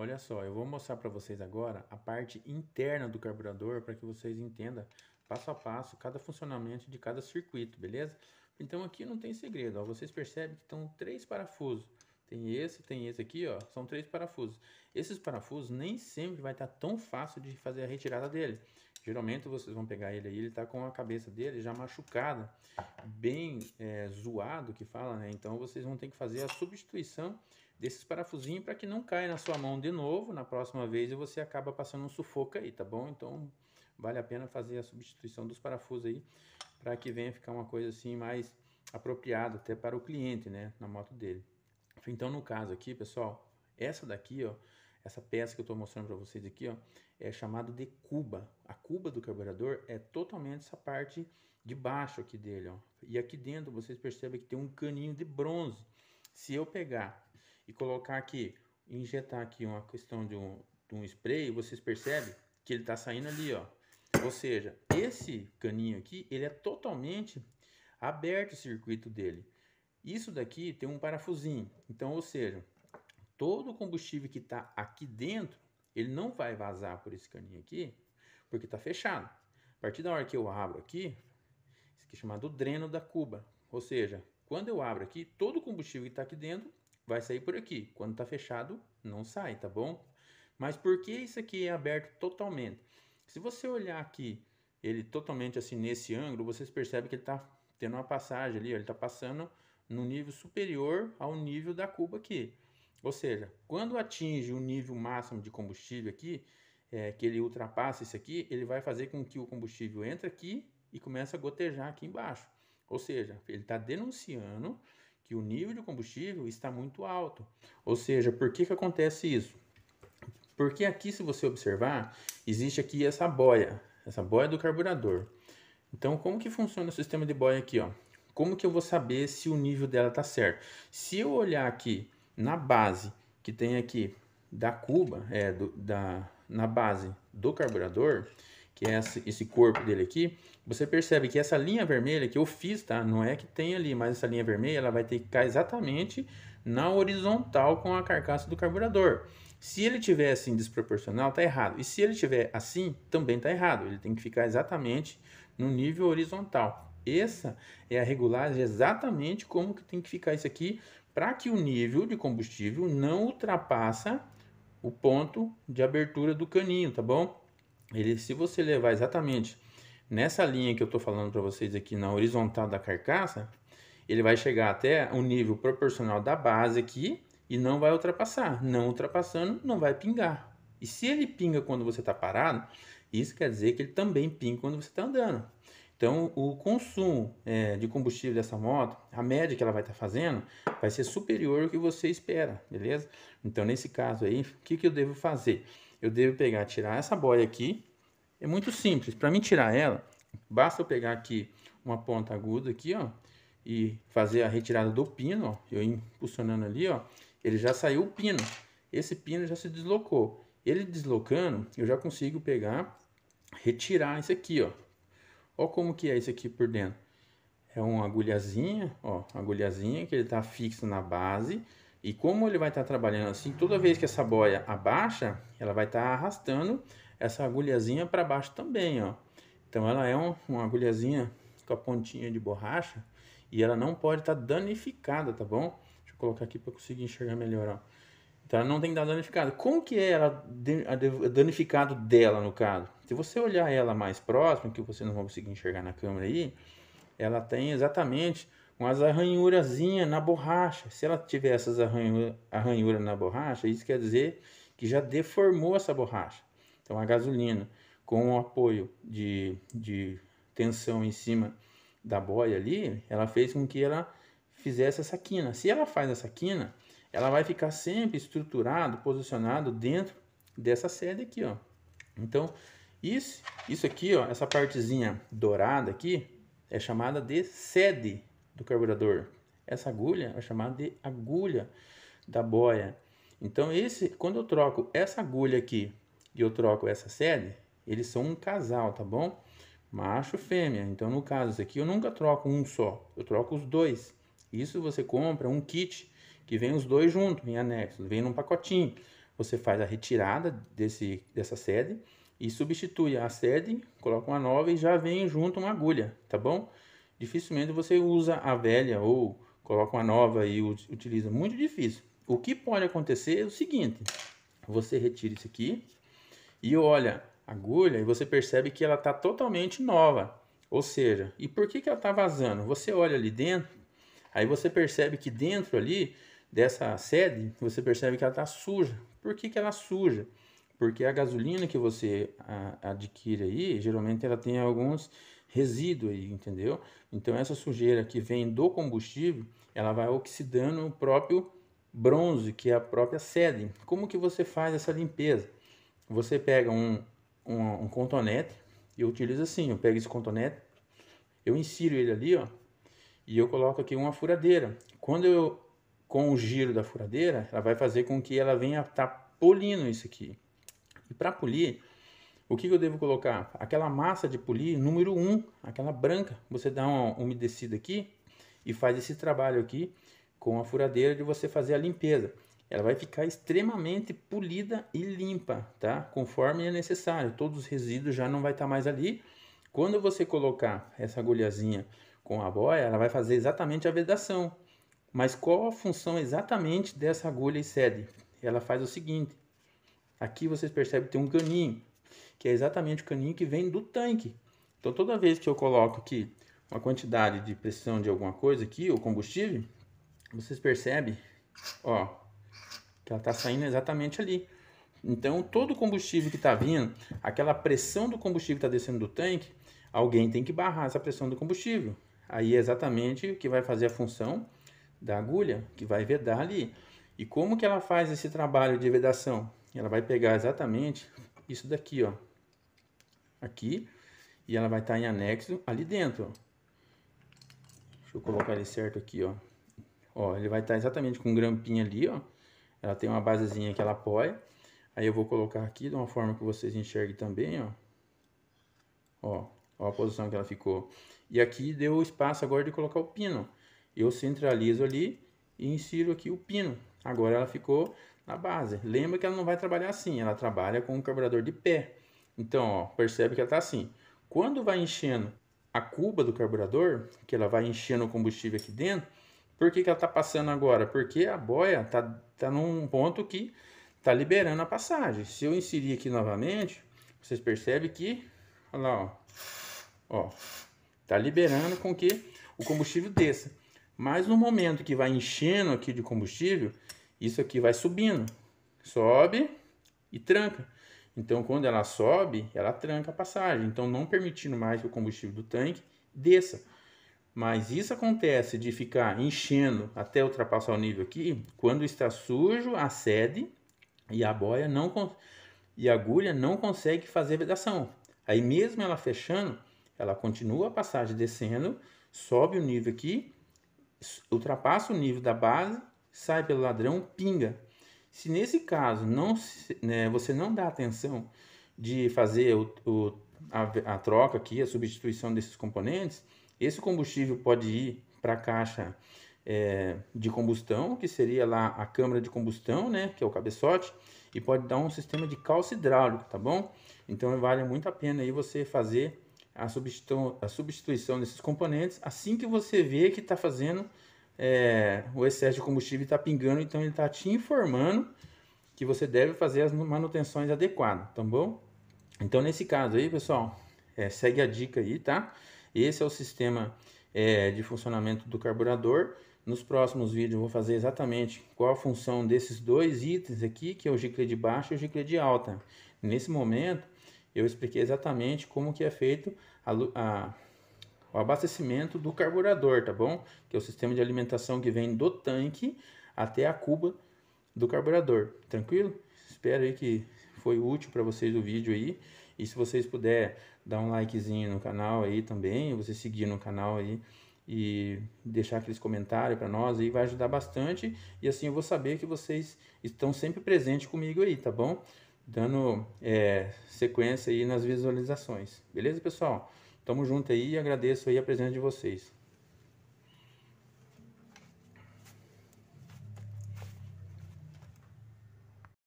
Olha só, eu vou mostrar para vocês agora a parte interna do carburador para que vocês entendam passo a passo cada funcionamento de cada circuito, beleza? Então aqui não tem segredo, ó, vocês percebem que estão três parafusos. Tem esse, tem esse aqui, ó, são três parafusos. Esses parafusos nem sempre vai estar tá tão fácil de fazer a retirada dele. Geralmente vocês vão pegar ele aí, ele está com a cabeça dele já machucada, bem é, zoado que fala, né? Então vocês vão ter que fazer a substituição desses parafusinhos para que não caia na sua mão de novo na próxima vez e você acaba passando um sufoco aí, tá bom? Então vale a pena fazer a substituição dos parafusos aí para que venha ficar uma coisa assim mais apropriada até para o cliente, né, na moto dele. Então no caso aqui, pessoal, essa daqui, ó, essa peça que eu estou mostrando para vocês aqui, ó, é chamada de cuba. A cuba do carburador é totalmente essa parte de baixo aqui dele, ó. E aqui dentro vocês percebem que tem um caninho de bronze. Se eu pegar e colocar aqui, injetar aqui uma questão de um, de um spray, vocês percebem que ele está saindo ali, ó. Ou seja, esse caninho aqui, ele é totalmente aberto o circuito dele. Isso daqui tem um parafusinho. Então, ou seja, todo o combustível que está aqui dentro, ele não vai vazar por esse caninho aqui, porque está fechado. A partir da hora que eu abro aqui, isso aqui é chamado dreno da cuba. Ou seja, quando eu abro aqui, todo o combustível que está aqui dentro vai sair por aqui. Quando tá fechado, não sai, tá bom? Mas por que isso aqui é aberto totalmente? Se você olhar aqui, ele totalmente assim nesse ângulo, vocês percebem que ele tá tendo uma passagem ali, ó, ele tá passando no nível superior ao nível da cuba aqui. Ou seja, quando atinge o nível máximo de combustível aqui, é, que ele ultrapassa isso aqui, ele vai fazer com que o combustível entre aqui e comece a gotejar aqui embaixo. Ou seja, ele está denunciando que o nível de combustível está muito alto. Ou seja, por que, que acontece isso? Porque aqui, se você observar, existe aqui essa boia, essa boia do carburador. Então, como que funciona o sistema de boia aqui? Ó? Como que eu vou saber se o nível dela está certo? Se eu olhar aqui na base que tem aqui da cuba, é, do, da, na base do carburador, que é esse corpo dele aqui, você percebe que essa linha vermelha que eu fiz, tá? Não é que tem ali, mas essa linha vermelha ela vai ter que ficar exatamente na horizontal com a carcaça do carburador. Se ele tiver assim desproporcional, tá errado. E se ele tiver assim, também tá errado. Ele tem que ficar exatamente no nível horizontal. Essa é a regulagem exatamente como que tem que ficar isso aqui para que o nível de combustível não ultrapassa o ponto de abertura do caninho, tá bom? ele, se você levar exatamente nessa linha que eu estou falando para vocês aqui, na horizontal da carcaça, ele vai chegar até o nível proporcional da base aqui e não vai ultrapassar. Não ultrapassando, não vai pingar. E se ele pinga quando você está parado, isso quer dizer que ele também pinga quando você está andando. Então, o consumo é, de combustível dessa moto, a média que ela vai estar tá fazendo, vai ser superior ao que você espera, beleza? Então, nesse caso aí, o que, que eu devo fazer? eu devo pegar, tirar essa boia aqui. É muito simples. Para mim tirar ela, basta eu pegar aqui uma ponta aguda aqui, ó, e fazer a retirada do pino, ó, eu impulsionando ali, ó, ele já saiu o pino. Esse pino já se deslocou. Ele deslocando, eu já consigo pegar, retirar isso aqui, ó. Ó como que é isso aqui por dentro. É uma agulhazinha, ó, agulhazinha que ele tá fixo na base e como ele vai estar tá trabalhando assim, toda vez que essa boia abaixa, ela vai estar tá arrastando essa agulhazinha para baixo também, ó. Então ela é um, uma agulhazinha com a pontinha de borracha e ela não pode estar tá danificada, tá bom? Deixa eu colocar aqui para conseguir enxergar melhor, ó. Então ela não tem que estar danificada. Como que é ela danificado dela, no caso? Se você olhar ela mais próximo, que você não vai conseguir enxergar na câmera aí, ela tem exatamente umas arranhurazinhas na borracha. Se ela tiver essas arranhuras arranhura na borracha, isso quer dizer que já deformou essa borracha. Então a gasolina com o apoio de, de tensão em cima da boia ali, ela fez com que ela fizesse essa quina. Se ela faz essa quina, ela vai ficar sempre estruturado, posicionado dentro dessa sede aqui, ó. Então, isso, isso aqui, ó, essa partezinha dourada aqui é chamada de sede do carburador. Essa agulha é chamada de agulha da boia. Então, esse, quando eu troco essa agulha aqui e eu troco essa sede, eles são um casal, tá bom? Macho fêmea. Então, no caso isso aqui, eu nunca troco um só, eu troco os dois. Isso você compra um kit que vem os dois juntos, em anexo, vem num pacotinho. Você faz a retirada desse, dessa sede e substitui a sede, coloca uma nova e já vem junto uma agulha, tá bom? Dificilmente você usa a velha ou coloca uma nova e utiliza. Muito difícil. O que pode acontecer é o seguinte: você retira isso aqui e olha a agulha e você percebe que ela está totalmente nova. Ou seja, e por que, que ela está vazando? Você olha ali dentro, aí você percebe que dentro ali dessa sede, você percebe que ela está suja. Por que, que ela suja? Porque a gasolina que você adquire aí, geralmente ela tem alguns resíduo aí, entendeu? Então essa sujeira que vem do combustível, ela vai oxidando o próprio bronze, que é a própria sede. Como que você faz essa limpeza? Você pega um, um, um contonete, eu utilizo assim, eu pego esse contonete, eu insiro ele ali, ó, e eu coloco aqui uma furadeira. Quando eu, com o giro da furadeira, ela vai fazer com que ela venha estar tá polindo isso aqui. E para polir, o que eu devo colocar? Aquela massa de polir número 1, aquela branca. Você dá uma umedecida aqui e faz esse trabalho aqui com a furadeira de você fazer a limpeza. Ela vai ficar extremamente polida e limpa, tá? Conforme é necessário. Todos os resíduos já não vai estar tá mais ali. Quando você colocar essa agulhazinha com a boia, ela vai fazer exatamente a vedação. Mas qual a função exatamente dessa agulha e sede? Ela faz o seguinte. Aqui vocês percebem que tem um caninho que é exatamente o caninho que vem do tanque. Então toda vez que eu coloco aqui uma quantidade de pressão de alguma coisa aqui, o combustível, vocês percebem, ó, que ela está saindo exatamente ali. Então todo o combustível que está vindo, aquela pressão do combustível que está descendo do tanque, alguém tem que barrar essa pressão do combustível. Aí é exatamente o que vai fazer a função da agulha, que vai vedar ali. E como que ela faz esse trabalho de vedação? Ela vai pegar exatamente isso daqui, ó, aqui e ela vai estar tá em anexo ali dentro. Deixa eu colocar ele certo aqui, ó. Ó, ele vai estar tá exatamente com grampinha ali, ó. Ela tem uma basezinha que ela apoia. Aí eu vou colocar aqui de uma forma que vocês enxerguem também, ó. Ó, ó a posição que ela ficou. E aqui deu espaço agora de colocar o pino. Eu centralizo ali e insiro aqui o pino. Agora ela ficou na base. Lembra que ela não vai trabalhar assim, ela trabalha com o carburador de pé. Então, ó, percebe que ela está assim. Quando vai enchendo a cuba do carburador, que ela vai enchendo o combustível aqui dentro, por que, que ela está passando agora? Porque a boia está tá num ponto que está liberando a passagem. Se eu inserir aqui novamente, vocês percebem que, olha lá, ó, ó, tá liberando com que o combustível desça. Mas no momento que vai enchendo aqui de combustível, isso aqui vai subindo, sobe e tranca. Então, quando ela sobe, ela tranca a passagem. Então, não permitindo mais que o combustível do tanque desça. Mas isso acontece de ficar enchendo até ultrapassar o nível aqui, quando está sujo a sede e a boia não e a agulha não consegue fazer vedação. Aí mesmo ela fechando, ela continua a passagem descendo, sobe o nível aqui, ultrapassa o nível da base, sai pelo ladrão, pinga. Se nesse caso não né, você não dá atenção de fazer o, o, a, a, troca aqui, a substituição desses componentes, esse combustível pode ir para a caixa é, de combustão, que seria lá a câmara de combustão, né, que é o cabeçote, e pode dar um sistema de calço hidráulico, tá bom? Então vale muito a pena aí você fazer a substituição, a substituição desses componentes assim que você vê que está fazendo é, o excesso de combustível está pingando, então ele está te informando que você deve fazer as manutenções adequadas, tá bom? Então, nesse caso aí, pessoal, é, segue a dica aí, tá? Esse é o sistema é, de funcionamento do carburador. Nos próximos vídeos eu vou fazer exatamente qual a função desses dois itens aqui, que é o gicle de baixo e o gicle de alta. Nesse momento, eu expliquei exatamente como que é feito a, a o abastecimento do carburador, tá bom? Que é o sistema de alimentação que vem do tanque até a cuba do carburador, tranquilo? Espero aí que foi útil para vocês o vídeo aí. E se vocês puder dar um likezinho no canal aí também, você seguir no canal aí e deixar aqueles comentários para nós aí vai ajudar bastante. E assim eu vou saber que vocês estão sempre presentes comigo aí, tá bom? Dando é, sequência aí nas visualizações. Beleza, pessoal? Tamo junto aí e agradeço aí a presença de vocês.